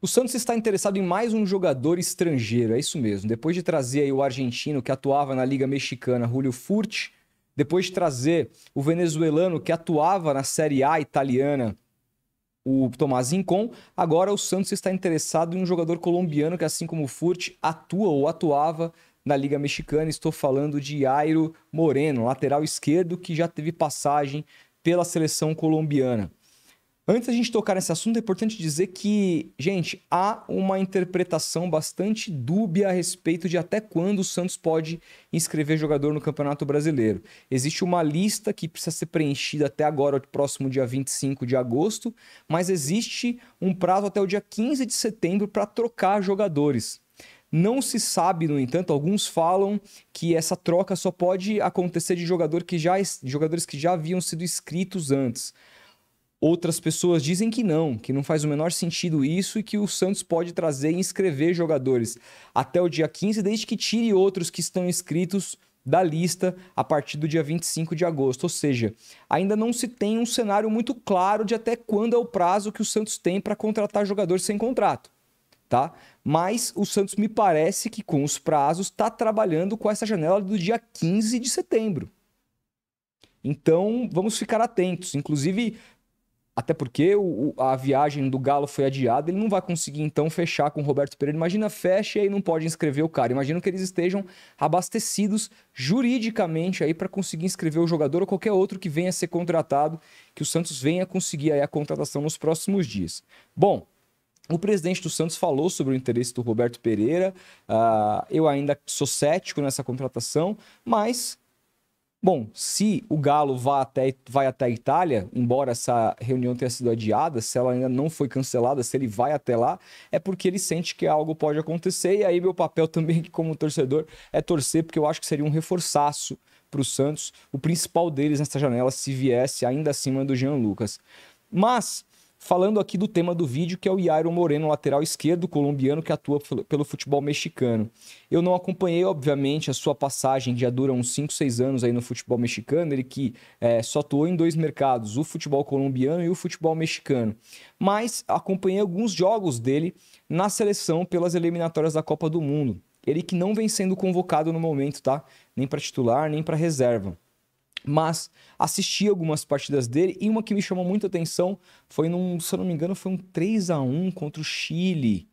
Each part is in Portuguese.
O Santos está interessado em mais um jogador estrangeiro, é isso mesmo. Depois de trazer o argentino que atuava na Liga Mexicana, Julio Furt, depois de trazer o venezuelano que atuava na Série A italiana, o Tomás Incon, agora o Santos está interessado em um jogador colombiano que, assim como o Furt, atua ou atuava na Liga Mexicana. Estou falando de Airo Moreno, lateral esquerdo que já teve passagem pela seleção colombiana. Antes da gente tocar nesse assunto, é importante dizer que, gente, há uma interpretação bastante dúbia a respeito de até quando o Santos pode inscrever jogador no Campeonato Brasileiro. Existe uma lista que precisa ser preenchida até agora, próximo dia 25 de agosto, mas existe um prazo até o dia 15 de setembro para trocar jogadores. Não se sabe, no entanto, alguns falam que essa troca só pode acontecer de, jogador que já, de jogadores que já haviam sido inscritos antes. Outras pessoas dizem que não, que não faz o menor sentido isso e que o Santos pode trazer e inscrever jogadores até o dia 15, desde que tire outros que estão inscritos da lista a partir do dia 25 de agosto. Ou seja, ainda não se tem um cenário muito claro de até quando é o prazo que o Santos tem para contratar jogadores sem contrato. Tá? Mas o Santos me parece que com os prazos está trabalhando com essa janela do dia 15 de setembro. Então, vamos ficar atentos. Inclusive, até porque o, a viagem do Galo foi adiada, ele não vai conseguir então fechar com o Roberto Pereira. Imagina, fecha e aí não pode inscrever o cara. Imagino que eles estejam abastecidos juridicamente aí para conseguir inscrever o jogador ou qualquer outro que venha a ser contratado, que o Santos venha conseguir aí a contratação nos próximos dias. Bom, o presidente do Santos falou sobre o interesse do Roberto Pereira. Uh, eu ainda sou cético nessa contratação, mas Bom, se o Galo vai até, vai até a Itália, embora essa reunião tenha sido adiada, se ela ainda não foi cancelada, se ele vai até lá, é porque ele sente que algo pode acontecer. E aí, meu papel também, como torcedor, é torcer, porque eu acho que seria um reforçaço para o Santos, o principal deles nessa janela, se viesse ainda acima do Jean Lucas. Mas Falando aqui do tema do vídeo, que é o Iairo Moreno, lateral esquerdo colombiano que atua pelo futebol mexicano. Eu não acompanhei, obviamente, a sua passagem, já dura uns 5, 6 anos aí no futebol mexicano, ele que é, só atuou em dois mercados, o futebol colombiano e o futebol mexicano. Mas acompanhei alguns jogos dele na seleção pelas eliminatórias da Copa do Mundo. Ele que não vem sendo convocado no momento, tá? Nem para titular, nem para reserva mas assisti algumas partidas dele e uma que me chamou muita atenção foi num, se eu não me engano, foi um 3 a 1 contra o Chile.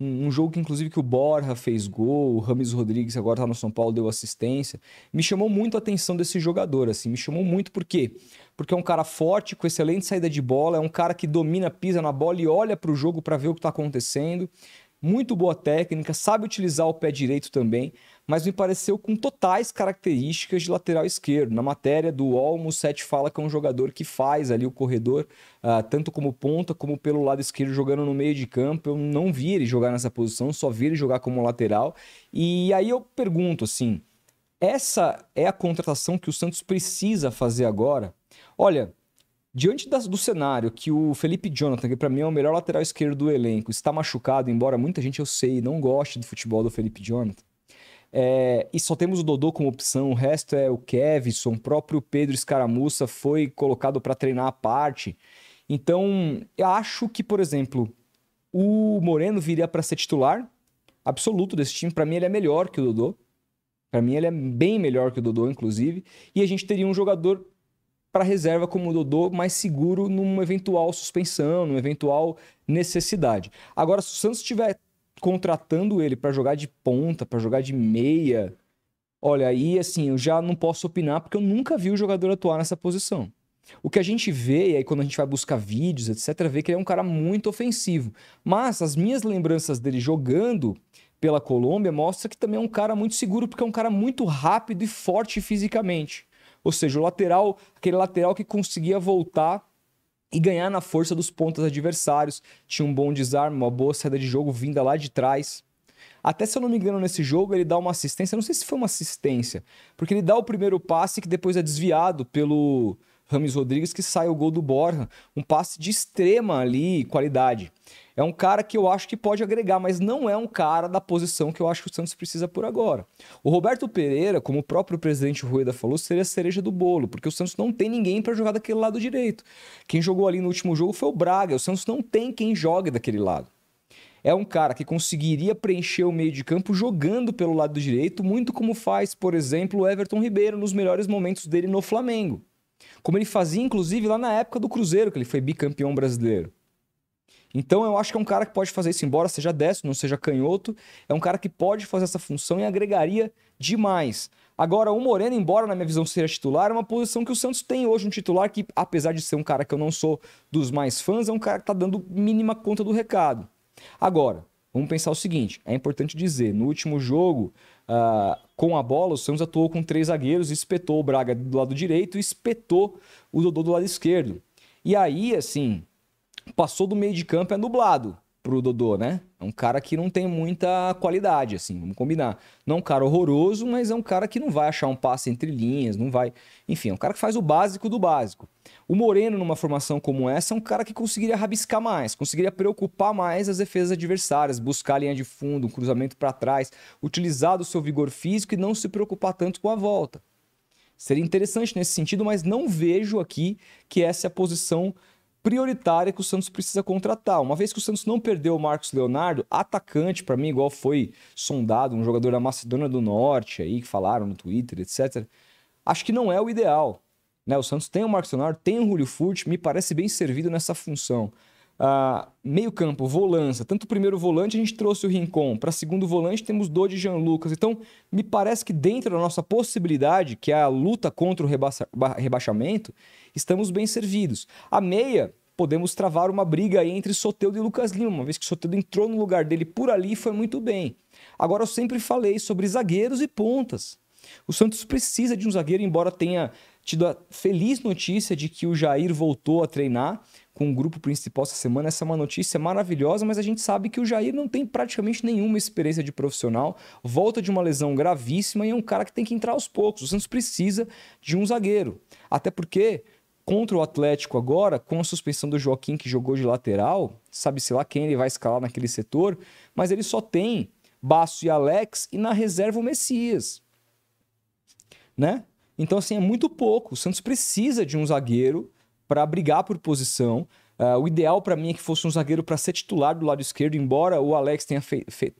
Um, um jogo que, inclusive, que o Borja fez gol, o Rames Rodrigues, agora está no São Paulo, deu assistência. Me chamou muito a atenção desse jogador, assim, me chamou muito por quê? Porque é um cara forte, com excelente saída de bola, é um cara que domina, pisa na bola e olha para o jogo para ver o que está acontecendo. Muito boa técnica, sabe utilizar o pé direito também mas me pareceu com totais características de lateral esquerdo. Na matéria do Olmo, o Sete fala que é um jogador que faz ali o corredor, uh, tanto como ponta, como pelo lado esquerdo, jogando no meio de campo. Eu não vi ele jogar nessa posição, só vi ele jogar como lateral. E aí eu pergunto assim: essa é a contratação que o Santos precisa fazer agora? Olha. Diante das, do cenário que o Felipe Jonathan, que para mim é o melhor lateral esquerdo do elenco, está machucado, embora muita gente eu sei não goste do futebol do Felipe Jonathan, é, e só temos o Dodô como opção, o resto é o Kevson, o próprio Pedro Escaramuça foi colocado para treinar a parte. Então, eu acho que, por exemplo, o Moreno viria para ser titular absoluto desse time. Para mim, ele é melhor que o Dodô. Para mim, ele é bem melhor que o Dodô, inclusive. E a gente teria um jogador para reserva como o Dodô, mais seguro numa eventual suspensão, numa eventual necessidade. Agora, se o Santos tiver contratando ele para jogar de ponta, para jogar de meia. Olha, aí assim, eu já não posso opinar porque eu nunca vi o jogador atuar nessa posição. O que a gente vê, e aí quando a gente vai buscar vídeos, etc., vê que ele é um cara muito ofensivo. Mas as minhas lembranças dele jogando pela Colômbia mostra que também é um cara muito seguro, porque é um cara muito rápido e forte fisicamente. Ou seja, o lateral, aquele lateral que conseguia voltar e ganhar na força dos pontos adversários. Tinha um bom desarme, uma boa saída de jogo vinda lá de trás. Até se eu não me engano, nesse jogo ele dá uma assistência. Não sei se foi uma assistência, porque ele dá o primeiro passe que depois é desviado pelo Rames Rodrigues, que sai o gol do Borja. Um passe de extrema ali, qualidade. É um cara que eu acho que pode agregar, mas não é um cara da posição que eu acho que o Santos precisa por agora. O Roberto Pereira, como o próprio presidente Rueda falou, seria a cereja do bolo, porque o Santos não tem ninguém para jogar daquele lado direito. Quem jogou ali no último jogo foi o Braga. O Santos não tem quem jogue daquele lado é um cara que conseguiria preencher o meio de campo jogando pelo lado direito, muito como faz, por exemplo, o Everton Ribeiro nos melhores momentos dele no Flamengo. Como ele fazia, inclusive, lá na época do Cruzeiro, que ele foi bicampeão brasileiro. Então eu acho que é um cara que pode fazer isso, embora seja destro, não seja canhoto, é um cara que pode fazer essa função e agregaria demais. Agora, o Moreno, embora na minha visão seja titular, é uma posição que o Santos tem hoje, um titular que, apesar de ser um cara que eu não sou dos mais fãs, é um cara que está dando mínima conta do recado. Agora, vamos pensar o seguinte: é importante dizer, no último jogo, uh, com a bola, o Santos atuou com três zagueiros, espetou o Braga do lado direito e espetou o Dodô do lado esquerdo. E aí, assim, Passou do meio de campo, é nublado pro Dodô, né? É um cara que não tem muita qualidade, assim, vamos combinar. Não é um cara horroroso, mas é um cara que não vai achar um passe entre linhas, não vai. Enfim, é um cara que faz o básico do básico. O Moreno, numa formação como essa, é um cara que conseguiria rabiscar mais, conseguiria preocupar mais as defesas adversárias, buscar a linha de fundo, um cruzamento para trás, utilizar do seu vigor físico e não se preocupar tanto com a volta. Seria interessante nesse sentido, mas não vejo aqui que essa é a posição prioritária que o Santos precisa contratar. Uma vez que o Santos não perdeu o Marcos Leonardo, atacante, para mim, igual foi sondado, um jogador da Macedônia do Norte aí, que falaram no Twitter, etc. Acho que não é o ideal. Né? O Santos tem o Marcos Leonardo, tem o Julio Furt, me parece bem servido nessa função. Uh, meio campo, volância, tanto o primeiro volante a gente trouxe o Rincon, para segundo volante temos Dodi e Jean Lucas. Então, me parece que dentro da nossa possibilidade, que é a luta contra o rebaixamento, estamos bem servidos. A meia, podemos travar uma briga aí entre Sotelo e Lucas Lima, uma vez que Sotelo entrou no lugar dele por ali e foi muito bem. Agora, eu sempre falei sobre zagueiros e pontas. O Santos precisa de um zagueiro, embora tenha tido a feliz notícia de que o Jair voltou a treinar com o grupo principal essa semana. Essa é uma notícia maravilhosa, mas a gente sabe que o Jair não tem praticamente nenhuma experiência de profissional, volta de uma lesão gravíssima e é um cara que tem que entrar aos poucos. O Santos precisa de um zagueiro. Até porque contra o Atlético agora, com a suspensão do Joaquim, que jogou de lateral, sabe-se lá quem ele vai escalar naquele setor, mas ele só tem Basso e Alex e na reserva o Messias né? Então, assim, é muito pouco. O Santos precisa de um zagueiro para brigar por posição. Uh, o ideal para mim é que fosse um zagueiro para ser titular do lado esquerdo, embora o Alex tenha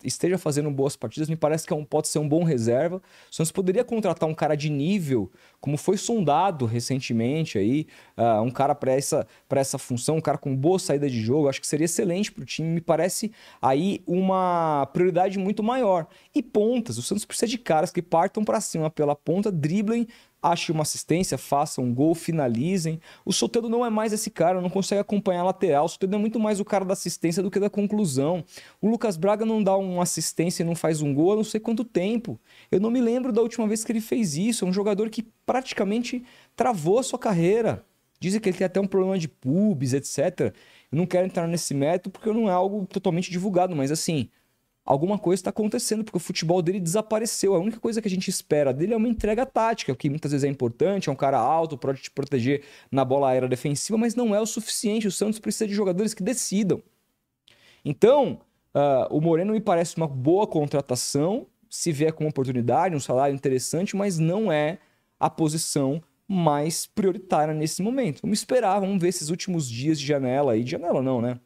esteja fazendo boas partidas, me parece que é um, pode ser um bom reserva. O Santos poderia contratar um cara de nível, como foi sondado recentemente aí, uh, um cara para essa, essa função, um cara com boa saída de jogo, acho que seria excelente para o time, me parece aí uma prioridade muito maior. E pontas, o Santos precisa de caras que partam para cima pela ponta, driblem ache uma assistência, faça um gol, finalizem. O Soteldo não é mais esse cara, não consegue acompanhar a lateral. O Soteldo é muito mais o cara da assistência do que da conclusão. O Lucas Braga não dá uma assistência e não faz um gol há não sei quanto tempo. Eu não me lembro da última vez que ele fez isso. É um jogador que praticamente travou a sua carreira. Dizem que ele tem até um problema de pubis, etc. Eu não quero entrar nesse método porque não é algo totalmente divulgado, mas assim, alguma coisa está acontecendo, porque o futebol dele desapareceu. A única coisa que a gente espera dele é uma entrega tática, que muitas vezes é importante, é um cara alto, pode te proteger na bola aérea defensiva, mas não é o suficiente. O Santos precisa de jogadores que decidam. Então, uh, o Moreno me parece uma boa contratação, se vier com oportunidade, um salário interessante, mas não é a posição mais prioritária nesse momento. Vamos esperar, vamos ver esses últimos dias de janela aí, de janela não, né?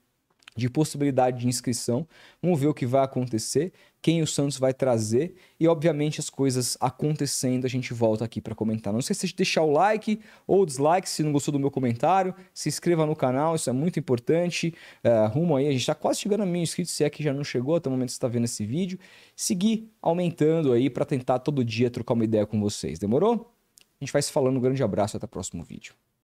de possibilidade de inscrição. Vamos ver o que vai acontecer, quem o Santos vai trazer e, obviamente, as coisas acontecendo, a gente volta aqui para comentar. Não esqueça de deixar o like ou o dislike se não gostou do meu comentário. Se inscreva no canal, isso é muito importante. Uh, rumo aí, a gente está quase chegando a mil inscritos, se é que já não chegou até o momento que você está vendo esse vídeo. Seguir aumentando aí para tentar todo dia trocar uma ideia com vocês. Demorou? A gente vai se falando. Um grande abraço e até o próximo vídeo.